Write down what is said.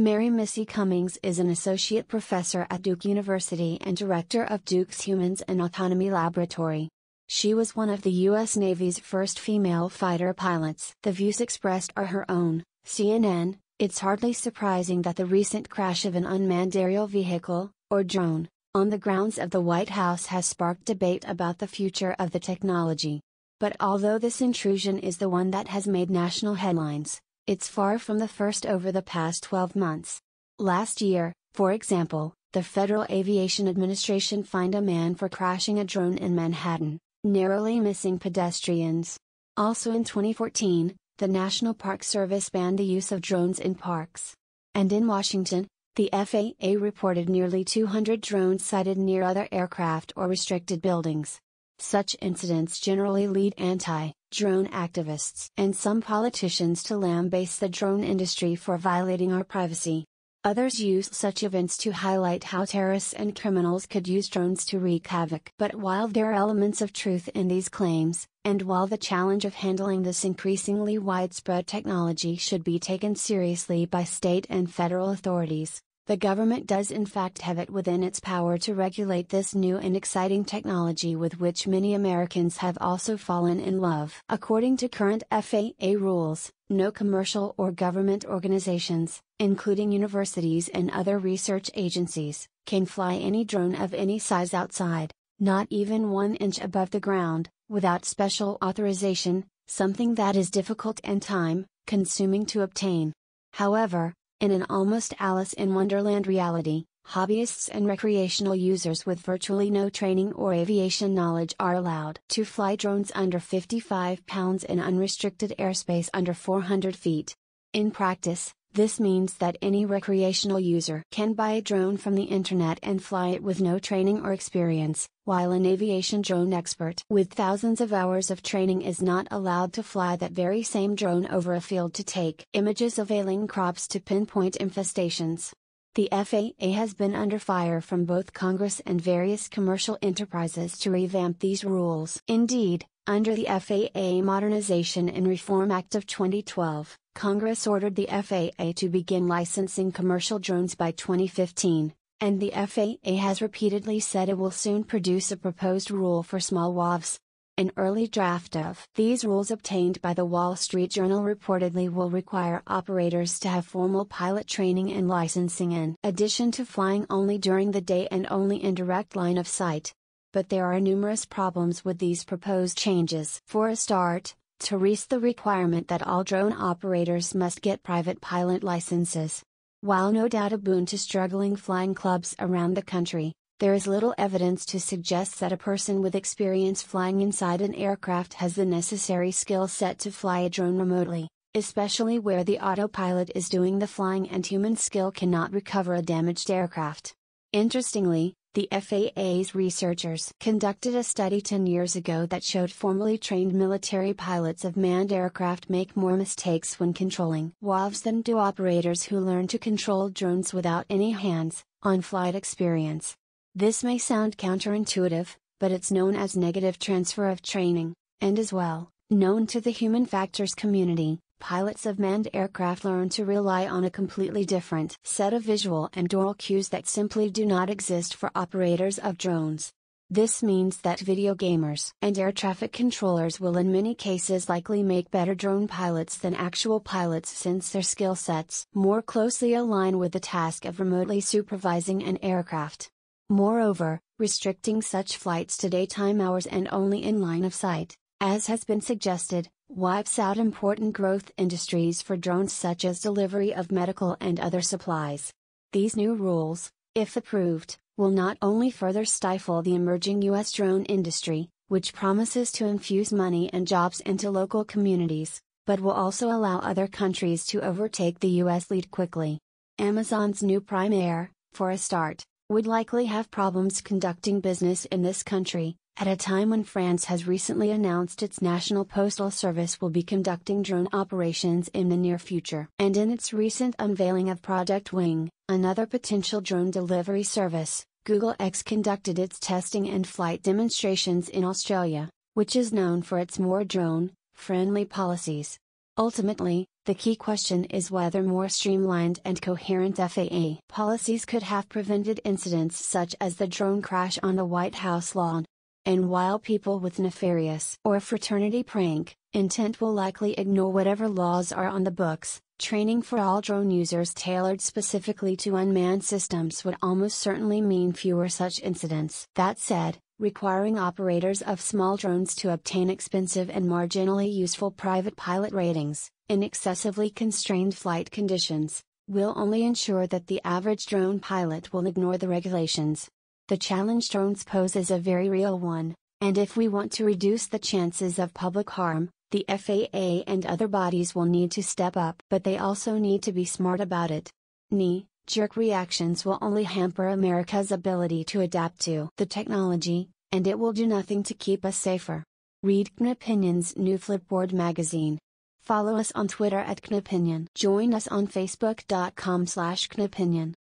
Mary Missy Cummings is an associate professor at Duke University and director of Duke's Humans and Autonomy Laboratory. She was one of the U.S. Navy's first female fighter pilots. The views expressed are her own. CNN, it's hardly surprising that the recent crash of an unmanned aerial vehicle, or drone, on the grounds of the White House has sparked debate about the future of the technology. But although this intrusion is the one that has made national headlines, it's far from the first over the past 12 months. Last year, for example, the Federal Aviation Administration fined a man for crashing a drone in Manhattan, narrowly missing pedestrians. Also in 2014, the National Park Service banned the use of drones in parks. And in Washington, the FAA reported nearly 200 drones sighted near other aircraft or restricted buildings. Such incidents generally lead anti drone activists and some politicians to lambaste the drone industry for violating our privacy. Others use such events to highlight how terrorists and criminals could use drones to wreak havoc. But while there are elements of truth in these claims, and while the challenge of handling this increasingly widespread technology should be taken seriously by state and federal authorities, the government does in fact have it within its power to regulate this new and exciting technology with which many Americans have also fallen in love. According to current FAA rules, no commercial or government organizations, including universities and other research agencies, can fly any drone of any size outside, not even one inch above the ground, without special authorization, something that is difficult and time consuming to obtain. However, in an almost Alice in Wonderland reality, hobbyists and recreational users with virtually no training or aviation knowledge are allowed to fly drones under 55 pounds in unrestricted airspace under 400 feet. In practice, this means that any recreational user can buy a drone from the internet and fly it with no training or experience, while an aviation drone expert with thousands of hours of training is not allowed to fly that very same drone over a field to take images of ailing crops to pinpoint infestations. The FAA has been under fire from both Congress and various commercial enterprises to revamp these rules. Indeed, under the FAA Modernization and Reform Act of 2012, Congress ordered the FAA to begin licensing commercial drones by 2015, and the FAA has repeatedly said it will soon produce a proposed rule for small WAVs. An early draft of these rules obtained by the Wall Street Journal reportedly will require operators to have formal pilot training and licensing in addition to flying only during the day and only in direct line of sight but there are numerous problems with these proposed changes. For a start, to reach the requirement that all drone operators must get private pilot licenses. While no doubt a boon to struggling flying clubs around the country, there is little evidence to suggest that a person with experience flying inside an aircraft has the necessary skill set to fly a drone remotely, especially where the autopilot is doing the flying and human skill cannot recover a damaged aircraft. Interestingly, the FAA's researchers conducted a study 10 years ago that showed formally trained military pilots of manned aircraft make more mistakes when controlling WAVs than do operators who learn to control drones without any hands on flight experience. This may sound counterintuitive, but it's known as negative transfer of training, and is well known to the human factors community pilots of manned aircraft learn to rely on a completely different set of visual and oral cues that simply do not exist for operators of drones. This means that video gamers and air traffic controllers will in many cases likely make better drone pilots than actual pilots since their skill sets more closely align with the task of remotely supervising an aircraft. Moreover, restricting such flights to daytime hours and only in line of sight as has been suggested, wipes out important growth industries for drones such as delivery of medical and other supplies. These new rules, if approved, will not only further stifle the emerging U.S. drone industry, which promises to infuse money and jobs into local communities, but will also allow other countries to overtake the U.S. lead quickly. Amazon's new Prime Air, for a start, would likely have problems conducting business in this country, at a time when France has recently announced its National Postal Service will be conducting drone operations in the near future. And in its recent unveiling of Project Wing, another potential drone delivery service, Google X conducted its testing and flight demonstrations in Australia, which is known for its more drone friendly policies. Ultimately, the key question is whether more streamlined and coherent FAA policies could have prevented incidents such as the drone crash on the White House lawn and while people with nefarious or fraternity prank intent will likely ignore whatever laws are on the books, training for all drone users tailored specifically to unmanned systems would almost certainly mean fewer such incidents. That said, requiring operators of small drones to obtain expensive and marginally useful private pilot ratings, in excessively constrained flight conditions, will only ensure that the average drone pilot will ignore the regulations, the challenge drones pose is a very real one, and if we want to reduce the chances of public harm, the FAA and other bodies will need to step up. But they also need to be smart about it. Knee, jerk reactions will only hamper America's ability to adapt to the technology, and it will do nothing to keep us safer. Read Knopinion's new Flipboard magazine. Follow us on Twitter at Knopinion. Join us on Facebook.com slash Knopinion.